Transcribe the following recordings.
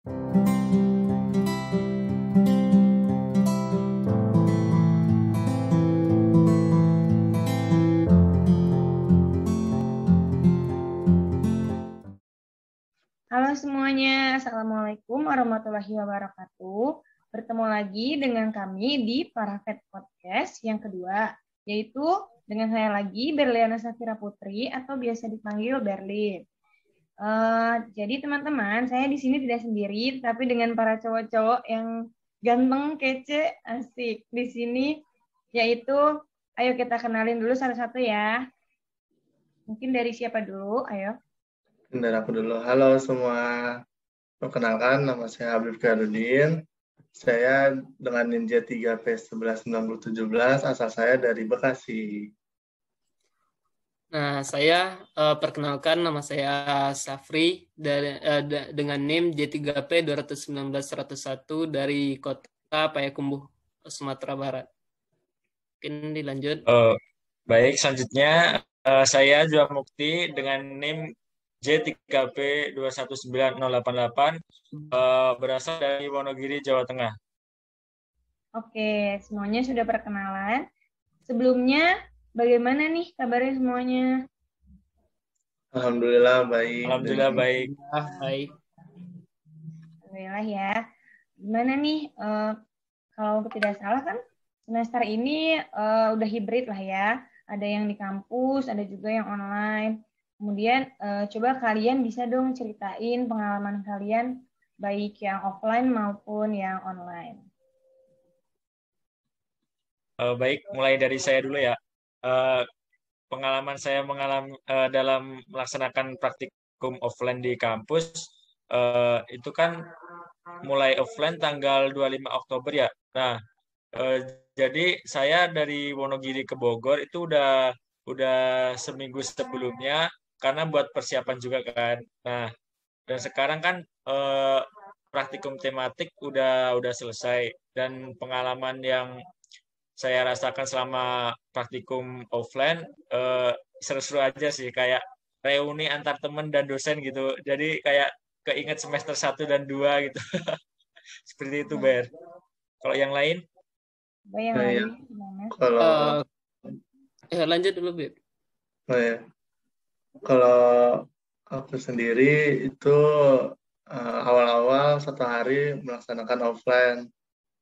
Halo semuanya, Assalamualaikum warahmatullahi wabarakatuh. Bertemu lagi dengan kami di Parafet Podcast yang kedua, yaitu dengan saya lagi Berliana Safira Putri atau biasa dipanggil Berlin. Eh, jadi teman-teman, saya di sini tidak sendiri, tapi dengan para cowok-cowok yang ganteng, kece, asik. Di sini yaitu, ayo kita kenalin dulu satu-satu ya. Mungkin dari siapa dulu, ayo. Dari aku dulu. Halo semua. Perkenalkan, nama saya Habib Karudin. Saya dengan Ninja 3P 119017, asal saya dari Bekasi. Nah, saya uh, perkenalkan nama saya Safri dari, uh, dengan NIM J3P 219101 dari kota Payakumbuh, Sumatera Barat. Mungkin dilanjut. Uh, oh, baik, selanjutnya uh, saya Jua Mukti dengan NIM J3P 219088 uh, berasal dari Wonogiri, Jawa Tengah. Oke, semuanya sudah perkenalan. Sebelumnya Bagaimana nih kabarnya semuanya? Alhamdulillah baik. Alhamdulillah baik. Ah, baik. Alhamdulillah ya. Gimana nih uh, kalau tidak salah kan semester ini uh, udah hibrid lah ya. Ada yang di kampus, ada juga yang online. Kemudian uh, coba kalian bisa dong ceritain pengalaman kalian baik yang offline maupun yang online. Uh, baik, mulai dari saya dulu ya. Eh, pengalaman saya mengalami uh, eh, dalam melaksanakan praktikum offline di kampus uh, itu kan mulai offline tanggal 25 Oktober ya. Nah, uh, jadi saya dari Wonogiri ke Bogor itu udah udah seminggu sebelumnya karena buat persiapan juga kan. Nah, dan sekarang kan uh, praktikum tematik udah udah selesai dan pengalaman yang saya rasakan selama praktikum offline eh, seru-seru aja sih kayak reuni antar teman dan dosen gitu. Jadi kayak keinget semester 1 dan 2 gitu. Seperti itu, hmm. Ber. Kalau yang lain? Oh, kalau uh, lanjut dulu, Beb. Oh, ya. Kalau aku sendiri itu awal eh, awal-awal satu hari melaksanakan offline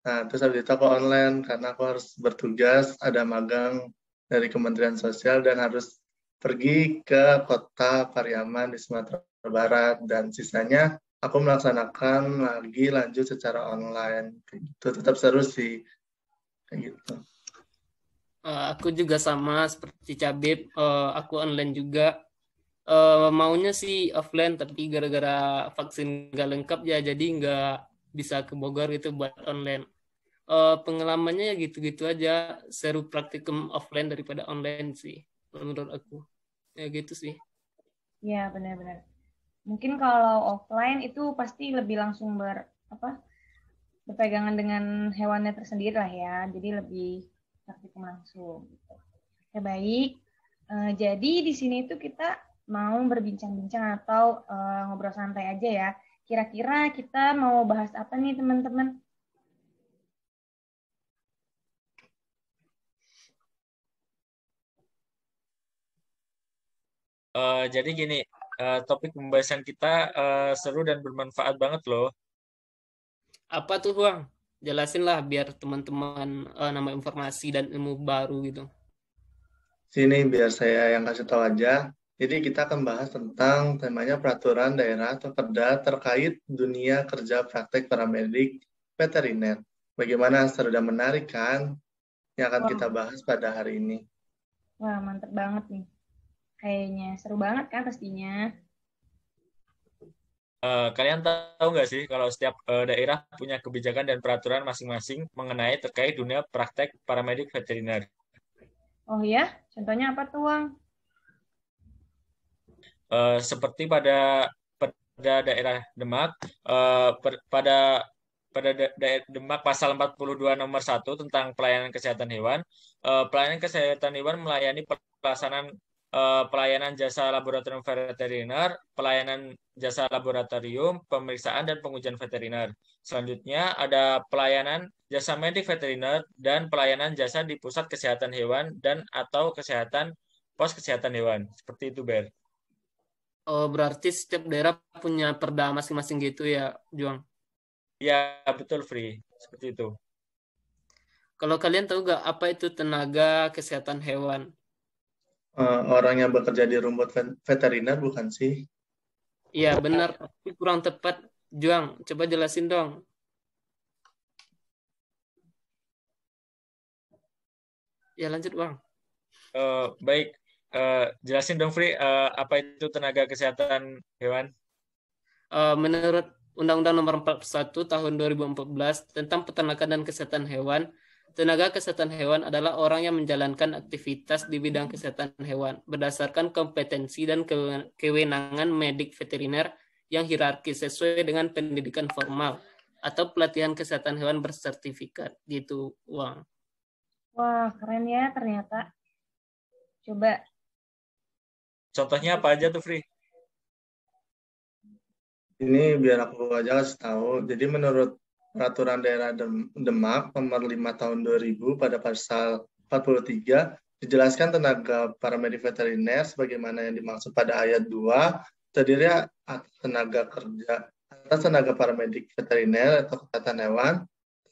Nah, terus habis itu aku online karena aku harus bertugas, ada magang dari Kementerian Sosial dan harus pergi ke kota Pariaman di Sumatera Barat dan sisanya aku melaksanakan lagi lanjut secara online. Itu tetap seru sih. Kayak gitu. Uh, aku juga sama seperti Cabib, uh, eh, aku online juga. Uh, maunya sih offline tapi gara-gara vaksin nggak lengkap ya jadi nggak bisa ke Bogor gitu buat online. Uh, pengalamannya ya gitu-gitu aja, seru praktikum offline daripada online sih menurut aku. Ya gitu sih. ya benar-benar. Mungkin kalau offline itu pasti lebih langsung ber apa berpegangan dengan hewannya tersendiri lah ya, jadi lebih praktikum langsung. Ya baik. Uh, jadi di sini itu kita mau berbincang-bincang atau uh, ngobrol santai aja ya. Kira-kira kita mau bahas apa nih teman-teman? Uh, jadi gini, uh, topik pembahasan kita uh, seru dan bermanfaat banget loh. Apa tuh Bang? Jelasinlah biar teman-teman uh, nambah informasi dan ilmu baru gitu. Sini biar saya yang kasih tahu aja. Jadi kita akan bahas tentang temanya peraturan daerah atau perda terkait dunia kerja praktek paramedik veteriner. Bagaimana seru dan menarik kan yang akan wow. kita bahas pada hari ini. Wah, mantep banget nih. Kayaknya seru banget kan pastinya. Uh, kalian tahu nggak sih kalau setiap uh, daerah punya kebijakan dan peraturan masing-masing mengenai terkait dunia praktek paramedik veteriner? Oh iya? contohnya apa tuh, Wang? Eh, seperti pada pada daerah Demak eh, pada pada daerah Demak pasal 42 nomor 1 tentang pelayanan kesehatan hewan eh, pelayanan kesehatan hewan melayani pelaksanaan pelayanan jasa laboratorium veteriner pelayanan jasa laboratorium pemeriksaan dan pengujian veteriner selanjutnya ada pelayanan jasa medik veteriner dan pelayanan jasa di pusat kesehatan hewan dan atau kesehatan pos kesehatan hewan seperti itu Ber Oh, berarti setiap daerah punya perda masing-masing gitu ya, Juang? Ya, betul, Free. Seperti itu. Kalau kalian tahu nggak apa itu tenaga kesehatan hewan? Uh, orang yang bekerja di rumput veteriner bukan sih? Iya, benar. Tapi kurang tepat. Juang, coba jelasin dong. Ya, lanjut, Bang. Uh, baik, Eh, jelasin dong Fri, uh, apa itu tenaga kesehatan hewan? Uh, menurut Undang-Undang Nomor 41 Tahun 2014 tentang Peternakan dan Kesehatan Hewan, tenaga kesehatan hewan adalah orang yang menjalankan aktivitas di bidang kesehatan hewan berdasarkan kompetensi dan kewenangan medik veteriner yang hierarki sesuai dengan pendidikan formal atau pelatihan kesehatan hewan bersertifikat gitu, uang. Wah, keren ya ternyata. Coba Contohnya apa aja tuh, Free? Ini biar aku jelas tahu. Jadi menurut Peraturan Daerah Demak nomor 5 tahun 2000 pada pasal 43 dijelaskan tenaga paramedik veteriner sebagaimana yang dimaksud pada ayat 2 terdiri atas tenaga kerja atas tenaga paramedik veteriner atau kesehatan hewan,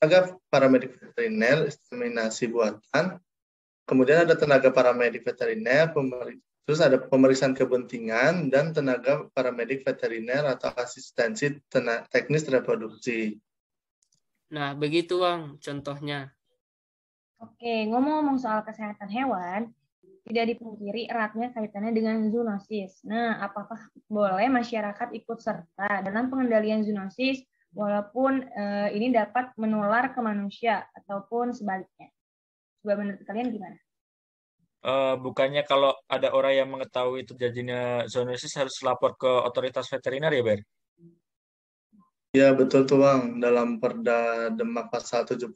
tenaga paramedik veteriner, eksterminasi buatan, kemudian ada tenaga paramedik veteriner, pemeriksa Terus ada pemeriksaan kepentingan dan tenaga paramedik veteriner atau asistensi teknis reproduksi. Nah, begitu Bang contohnya. Oke, ngomong-ngomong soal kesehatan hewan, tidak dipungkiri eratnya kaitannya dengan zoonosis. Nah, apakah boleh masyarakat ikut serta dalam pengendalian zoonosis walaupun eh, ini dapat menular ke manusia ataupun sebaliknya? Coba menurut kalian gimana? uh, bukannya kalau ada orang yang mengetahui terjadinya zoonosis harus lapor ke otoritas veteriner ya, Ber? Ya betul tuh Bang, dalam Perda Demak Pasal 72,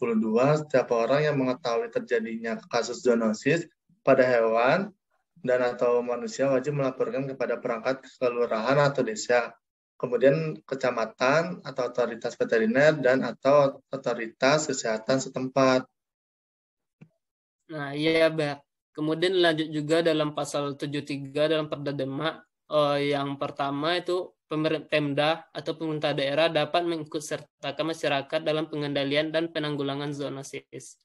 setiap orang yang mengetahui terjadinya kasus zoonosis pada hewan dan atau manusia wajib melaporkan kepada perangkat kelurahan atau desa, kemudian kecamatan atau otoritas veteriner dan atau otoritas kesehatan setempat. Nah iya Bang, Kemudian lanjut juga dalam pasal 73 dalam Perda Demak uh, yang pertama itu Pemda atau pemerintah daerah dapat mengikutsertakan masyarakat dalam pengendalian dan penanggulangan zoonosis.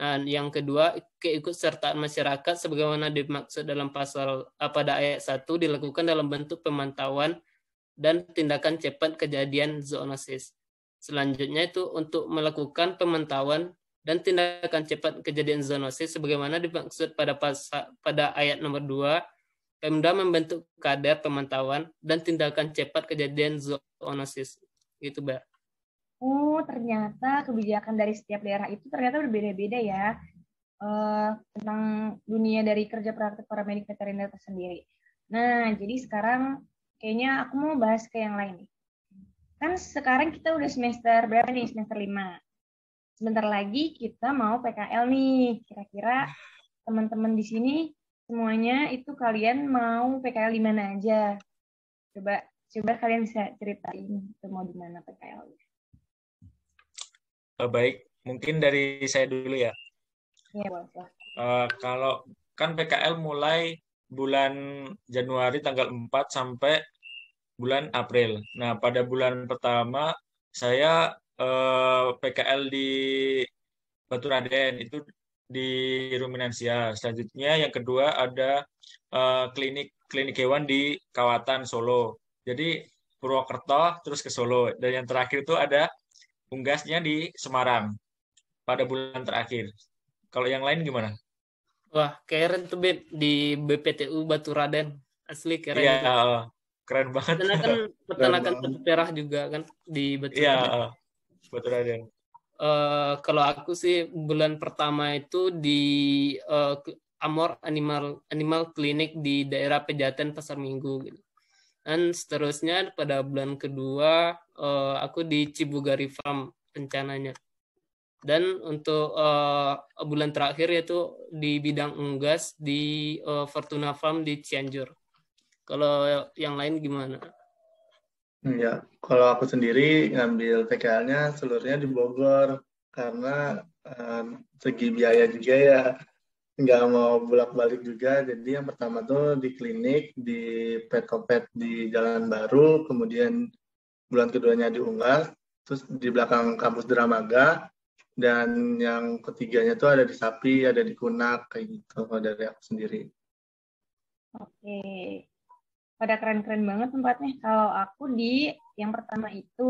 Nah, yang kedua, keikutsertaan masyarakat sebagaimana dimaksud dalam pasal eh, pada ayat 1 dilakukan dalam bentuk pemantauan dan tindakan cepat kejadian zoonosis. Selanjutnya itu untuk melakukan pemantauan dan tindakan cepat kejadian zoonosis sebagaimana dimaksud pada pasa, pada ayat nomor 2 Pemda membentuk kader pemantauan dan tindakan cepat kejadian zoonosis. Gitu, Mbak. Oh, ternyata kebijakan dari setiap daerah itu ternyata berbeda-beda ya uh, tentang dunia dari kerja praktek paramedik veteriner tersendiri. Nah, jadi sekarang kayaknya aku mau bahas ke yang lain nih. Kan sekarang kita udah semester berapa nih? Semester 5 sebentar lagi kita mau PKL nih. Kira-kira teman-teman di sini semuanya itu kalian mau PKL di mana aja? Coba coba kalian bisa ceritain itu mau di mana PKL. Eh, baik, mungkin dari saya dulu ya. Iya, boleh. Uh, kalau kan PKL mulai bulan Januari tanggal 4 sampai bulan April. Nah, pada bulan pertama saya Eh, PKL di Batu Raden itu di ruminansia. Selanjutnya yang kedua ada eh, klinik klinik hewan di Kawatan Solo. Jadi Purwokerto terus ke Solo dan yang terakhir itu ada unggasnya di Semarang pada bulan terakhir. Kalau yang lain gimana? Wah, keren tuh Ben di BPTU Batu Raden. Asli keren. Iya, keren banget. Karena kan peternakan perah juga kan di Batu iya, Raden. Iya buat Raden? Uh, kalau aku sih bulan pertama itu di uh, Amor Animal Animal Clinic di daerah Pejaten Pasar Minggu gitu. Dan seterusnya pada bulan kedua uh, aku di Cibugari Farm rencananya. Dan untuk uh, bulan terakhir yaitu di bidang unggas di uh, Fortuna Farm di Cianjur. Kalau yang lain gimana? Hmm, ya, kalau aku sendiri ngambil PKL-nya seluruhnya di Bogor karena um, segi biaya juga ya nggak mau bolak-balik juga. Jadi yang pertama tuh di klinik di Petopet di Jalan Baru, kemudian bulan keduanya di Unggas, terus di belakang kampus Dramaga, dan yang ketiganya tuh ada di Sapi, ada di Kunak kayak gitu kalau dari aku sendiri. Oke, pada keren-keren banget tempatnya. Kalau aku di yang pertama itu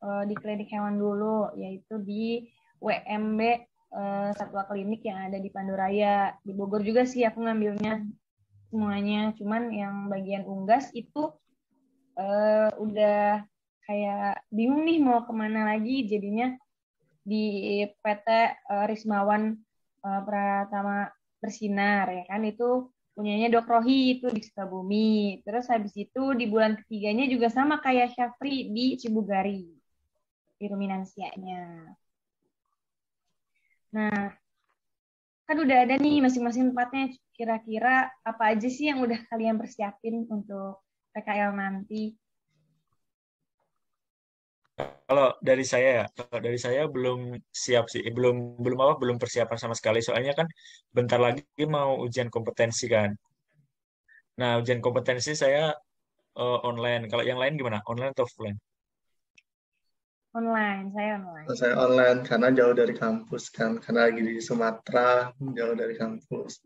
uh, di klinik hewan dulu, yaitu di WMB uh, eh, Satwa Klinik yang ada di Panduraya Di Bogor juga sih aku ngambilnya semuanya. Cuman yang bagian unggas itu uh, udah kayak bingung nih mau kemana lagi jadinya di PT uh, Rismawan uh, Pratama Bersinar ya kan itu punyanya Dok Rohi itu di Sukabumi. Terus habis itu di bulan ketiganya juga sama kayak Syafri di Cibugari, di Ruminansianya. Nah, kan udah ada nih masing-masing tempatnya kira-kira apa aja sih yang udah kalian persiapin untuk PKL nanti kalau dari saya ya, kalau dari saya belum siap sih, belum belum apa, belum persiapan sama sekali. Soalnya kan bentar lagi mau ujian kompetensi kan. Nah, ujian kompetensi saya uh, online. Kalau yang lain gimana? Online atau offline? Online, saya online. Saya online karena jauh dari kampus kan, karena lagi di Sumatera, jauh dari kampus.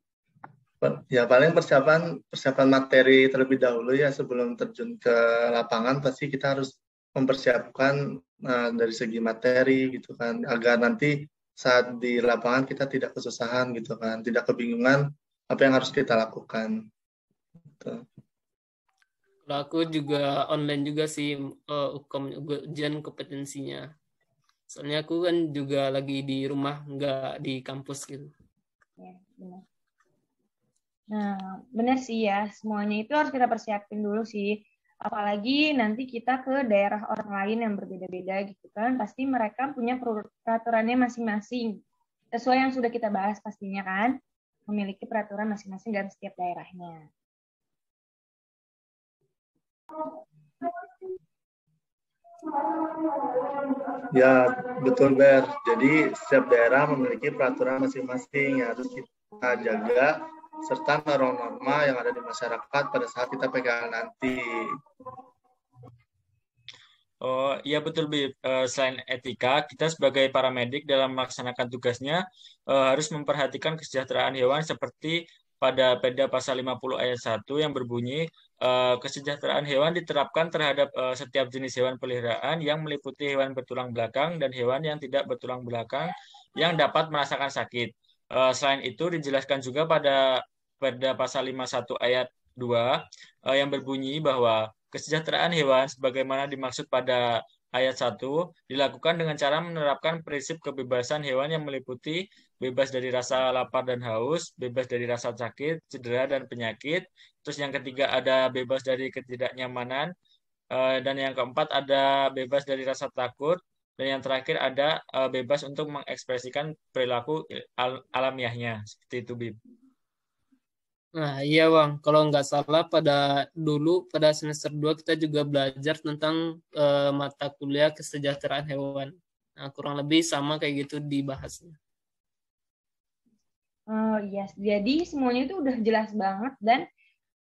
Ya paling persiapan persiapan materi terlebih dahulu ya sebelum terjun ke lapangan pasti kita harus mempersiapkan uh, dari segi materi gitu kan agar nanti saat di lapangan kita tidak kesusahan gitu kan tidak kebingungan apa yang harus kita lakukan gitu. aku juga online juga sih uh, ukom ujian kompetensinya soalnya aku kan juga lagi di rumah nggak di kampus gitu ya benar nah benar sih ya semuanya itu harus kita persiapin dulu sih apalagi nanti kita ke daerah orang lain yang berbeda-beda gitu kan pasti mereka punya peraturannya masing-masing sesuai yang sudah kita bahas pastinya kan memiliki peraturan masing-masing dalam setiap daerahnya Ya betul Ber. Jadi setiap daerah memiliki peraturan masing-masing yang harus kita jaga serta norma-norma yang ada di masyarakat pada saat kita pegang nanti. Oh iya betul Bib. Eh, selain etika, kita sebagai paramedik dalam melaksanakan tugasnya eh, harus memperhatikan kesejahteraan hewan seperti pada Perda Pasal 50 Ayat 1 yang berbunyi eh, kesejahteraan hewan diterapkan terhadap setiap jenis hewan peliharaan yang meliputi hewan bertulang belakang dan hewan yang tidak bertulang belakang yang dapat merasakan sakit. Eh, selain itu dijelaskan juga pada pada pasal 51 ayat 2 eh, yang berbunyi bahwa kesejahteraan hewan sebagaimana dimaksud pada ayat 1 dilakukan dengan cara menerapkan prinsip kebebasan hewan yang meliputi bebas dari rasa lapar dan haus, bebas dari rasa sakit, cedera dan penyakit. Terus yang ketiga ada bebas dari ketidaknyamanan eh, dan yang keempat ada bebas dari rasa takut, dan yang terakhir ada uh, bebas untuk mengekspresikan perilaku al alamiahnya. Seperti itu, Bib. Nah, iya Bang. Kalau nggak salah pada dulu, pada semester 2 kita juga belajar tentang uh, mata kuliah kesejahteraan hewan. Nah, kurang lebih sama kayak gitu dibahasnya. Oh yes, iya. jadi semuanya itu udah jelas banget dan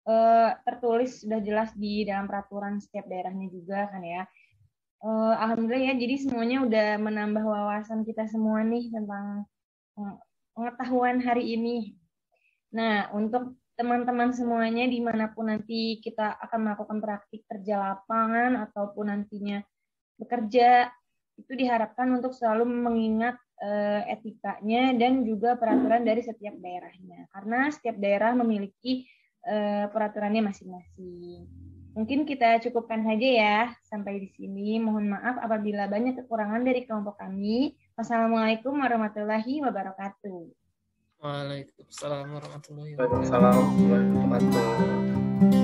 uh, tertulis sudah jelas di dalam peraturan setiap daerahnya juga kan ya uh, alhamdulillah ya jadi semuanya udah menambah wawasan kita semua nih tentang eh, pengetahuan hari ini. Nah untuk teman-teman semuanya dimanapun nanti kita akan melakukan praktik kerja lapangan ataupun nantinya bekerja itu diharapkan untuk selalu mengingat uh, etikanya dan juga peraturan dari setiap daerahnya karena setiap daerah memiliki uh, peraturannya masing-masing. Mungkin kita cukupkan saja ya sampai di sini. Mohon maaf apabila banyak kekurangan dari kelompok kami. Wassalamualaikum warahmatullahi wabarakatuh. Waalaikumsalam warahmatullahi wabarakatuh.